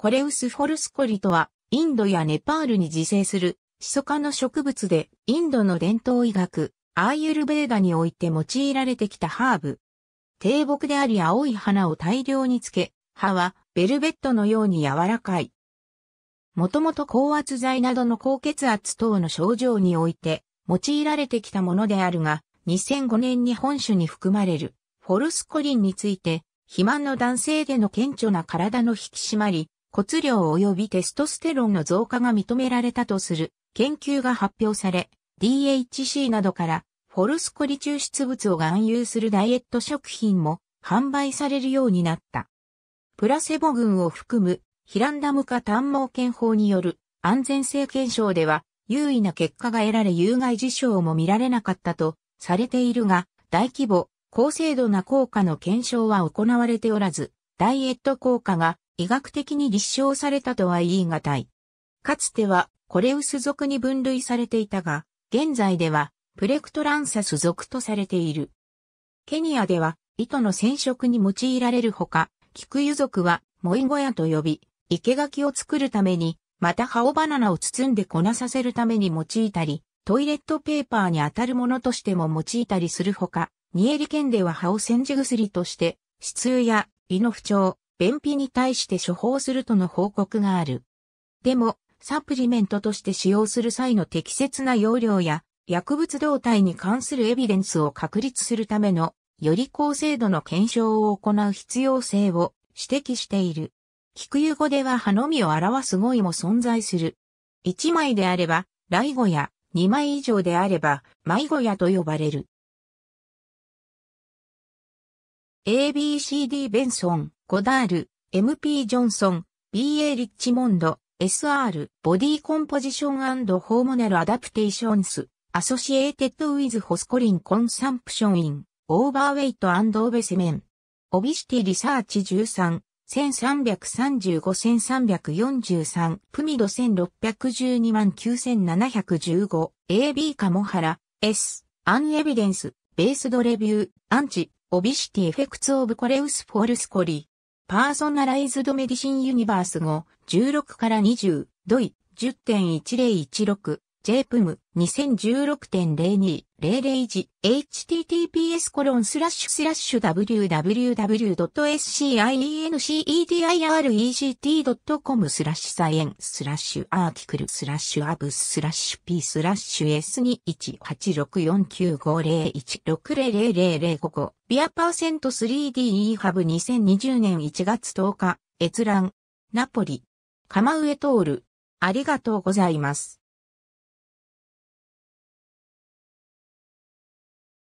コレウスフォルスコリとは、インドやネパールに自生する、シソ科の植物で、インドの伝統医学、アーユルベーダにおいて用いられてきたハーブ。低木であり青い花を大量につけ、葉はベルベットのように柔らかい。もともと高圧剤などの高血圧等の症状において用いられてきたものであるが、2005年に本種に含まれるフォルスコリンについて、肥満の男性での顕著な体の引き締まり、骨量及びテストステロンの増加が認められたとする研究が発表され、DHC などからフォルスコリ抽出物を含有するダイエット食品も販売されるようになった。プラセボ群を含むヒランダム化短毛検法による安全性検証では優位な結果が得られ有害事象も見られなかったとされているが、大規模、高精度な効果の検証は行われておらず、ダイエット効果が医学的に立証されたとは言い難い。かつてはコレウス属に分類されていたが、現在ではプレクトランサス属とされている。ケニアでは糸の染色に用いられるほか、キクユ族はモイゴヤと呼び、生垣を作るために、また葉をバナナを包んで粉させるために用いたり、トイレットペーパーに当たるものとしても用いたりするほか、ニエリ県では葉を煎じ薬として、湿痛や胃の不調、便秘に対して処方するとの報告がある。でも、サプリメントとして使用する際の適切な容量や薬物動態に関するエビデンスを確立するためのより高精度の検証を行う必要性を指摘している。菊湯語では歯のみを表す語彙も存在する。1枚であれば、雷語や2枚以上であれば、迷語やと呼ばれる。ABCD ベンソンゴダール、MP ジョンソン、BA リッチモンド、SR、ボディコンポジションホーモネルアダプテーションス、アソシエーテッドウィズホスコリンコンサンプションイン、オーバーウェイトオベセメン。オビシティリサーチ13、1335-1343プミド1612万9715 AB カモハラ S アンエビデンスベースドレビューアンチオビシティエフェクツオブコレウスフォルスコリー。パーソナライズドメディシンユニバース5、16から20、ドイ、10.1016 jpm2016.02.001 https コロンスラッシュスラッシュ www.sciencedirect.com スラッシュサイエンスラッシュアーティクルスラッシュアブススラッシュ p スラッシュ s 2 1 8 6 4 9 5 0 1 6 0 0 0五5ビアパーセント 3DE ハブ2020年1月10日閲覧ナポリ釜上ールありがとうございます。